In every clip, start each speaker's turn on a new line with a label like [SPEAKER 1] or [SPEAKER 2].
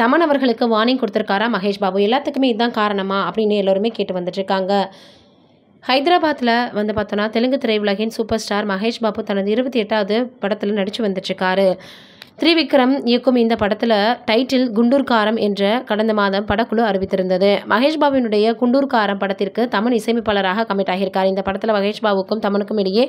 [SPEAKER 1] தமன் அவர்களுக்கு வார்னிங் கொடுத்துருக்காரா மகேஷ் பாபு எல்லாத்துக்குமே இதுதான் காரணமா அப்படின்னு எல்லோருமே கேட்டு வந்துட்டுருக்காங்க ஹைதராபாத்தில் வந்து பார்த்தோன்னா தெலுங்கு திரையுலகின் சூப்பர் ஸ்டார் மகேஷ் பாபு தனது இருபத்தி எட்டாவது படத்தில் நடித்து வந்துட்டுருக்காரு த்ரிவிக்ரம் இயக்கும் இந்த படத்தில் டைட்டில் குண்டூர்காரம் என்ற கடந்த மாதம் படக்குழு அறிவித்திருந்தது மகேஷ் பாபுவினுடைய குண்டூர்காரம் படத்திற்கு தமன் இசையமைப்பாளராக கமிட் ஆகியிருக்கார் இந்த படத்தில் மகேஷ் பாபுக்கும் தமனுக்கும் இடையே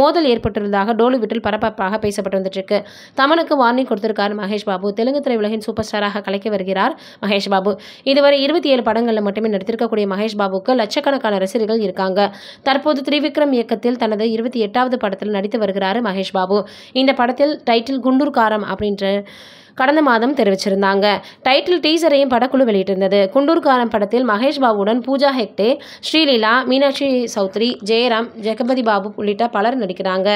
[SPEAKER 1] மோதல் ஏற்பட்டுள்ளதாக வீட்டில் பரபரப்பாக பேசப்பட்டு வந்துட்டு தமனுக்கு வார்னிங் கொடுத்திருக்கார் மகேஷ் பாபு தெலுங்கு திரையுலகின் சூப்பர் ஸ்டாராக கலைக்க வருகிறார் மகேஷ் பாபு இதுவரை இருபத்தி ஏழு படங்களில் மட்டுமே நடித்திருக்கக்கூடிய மகேஷ் பாபுக்கு லட்சக்கணக்கான ரசிகர்கள் இருக்காங்க தற்போது திரிவிக்ரம் இயக்கத்தில் தனது இருபத்தி எட்டாவது படத்தில் நடித்து வருகிறார் மகேஷ் பாபு இந்த படத்தில் டைட்டில் குண்டூர்காரம் அப்படின்ற கடந்த மாதம் தெரிவிச்சிருந்தாங்க டைட்டில் டீசரையும் படக்குழு வெளியிட்டிருந்தது குண்டூர்காரன் படத்தில் மகேஷ் பாபுடன் பூஜா ஹெக்டே ஸ்ரீலீலா மீனாட்சி சௌத்ரி ஜெயராம் ஜெகபதி பாபு உள்ளிட்ட பலர் நடிக்கிறாங்க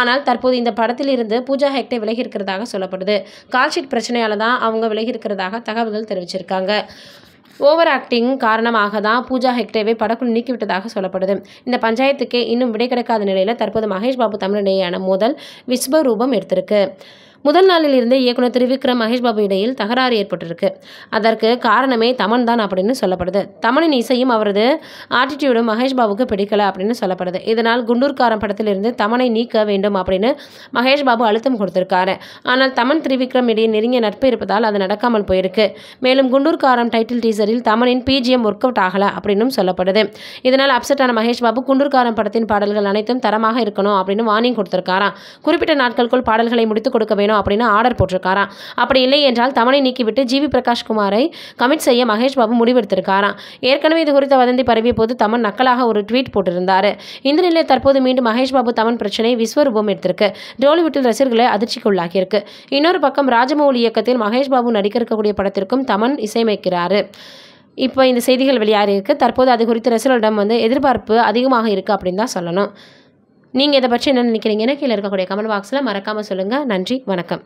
[SPEAKER 1] ஆனால் தற்போது இந்த படத்தில் இருந்து பூஜா ஹெக்டே விலகியிருக்கிறதாக சொல்லப்படுது கால்ஷீட் பிரச்சனையால தான் அவங்க விலகி இருக்கிறதாக தகவல்கள் தெரிவிச்சிருக்காங்க ஓவர் ஆக்டிங் காரணமாக தான் பூஜா ஹெக்டேவை படக்குழு நீக்கிவிட்டதாக சொல்லப்படுது இந்த பஞ்சாயத்துக்கே இன்னும் விடை கிடைக்காத நிலையில் தற்போது மகேஷ் பாபு தமிழிடையேயான மோதல் விஸ்வரூபம் எடுத்திருக்கு முதல் நாளில் இருந்தே இயக்குனர் திரிவிக்ரம் மகேஷ் பாபு இடையில் தகராறு ஏற்பட்டிருக்கு அதற்கு காரணமே தமன் தான் அப்படின்னு சொல்லப்படுது தமனின் இசையும் அவரது ஆட்டிடியூடும் மகேஷ் பாபுக்கு பிடிக்கல அப்படின்னு சொல்லப்படுது இதனால் குண்டூர்காரன் படத்திலிருந்து தமனை நீக்க வேண்டும் அப்படின்னு மகேஷ் பாபு அழுத்தம் கொடுத்திருக்காரு ஆனால் தமன் திரிவிக்ரம் இடையே நெருங்கிய நட்பு இருப்பதால் அது நடக்காமல் போயிருக்கு மேலும் குண்டூர்காரம் டைட்டில் டீசரில் தமனின் பிஜிஎம் ஒர்க் அவுட் ஆகல அப்படின்னும் சொல்லப்படுது இதனால் அப்செட்டான மகேஷ் பாபு குண்டூர்காரம் படத்தின் பாடல்கள் அனைத்தும் தரமாக இருக்கணும் அப்படின்னு வார்னிங் கொடுத்திருக்காராம் குறிப்பிட்ட நாட்களுக்குள் பாடல்களை முடித்துக் கொடுக்க வேணும் வேணும் அப்படின்னு ஆர்டர் போட்டிருக்காராம் அப்படி இல்லை என்றால் தமனை நீக்கிவிட்டு ஜிவி பிரகாஷ்குமாரை கமிட் செய்ய மகேஷ் பாபு முடிவெடுத்திருக்காராம் ஏற்கனவே இது குறித்த வதந்தி பரவிய போது தமன் நக்கலாக ஒரு ட்வீட் போட்டிருந்தார் இந்த நிலையில் தற்போது மீண்டும் மகேஷ் பாபு தமன் பிரச்சனையை விஸ்வரூபம் எடுத்திருக்கு டோலிவுட்டில் ரசிகர்களை அதிர்ச்சிக்கு உள்ளாகியிருக்கு இன்னொரு பக்கம் ராஜமௌலி இயக்கத்தில் மகேஷ் பாபு நடிக்க இருக்கக்கூடிய படத்திற்கும் தமன் இசையமைக்கிறார் இப்போ இந்த செய்திகள் வெளியாகிருக்கு தற்போது அது குறித்து ரசிகர்களிடம் வந்து எதிர்பார்ப்பு அதிகமாக இருக்குது அப்படின்னு தான் சொல்லணும் நீங்கள் இதை பற்றி என்ன நினைக்கிறீங்கன்னு கீழே இருக்கக்கூடிய கமெண்ட் பாக்ஸில் மறக்காமல் சொல்லுங்கள் நன்றி வணக்கம்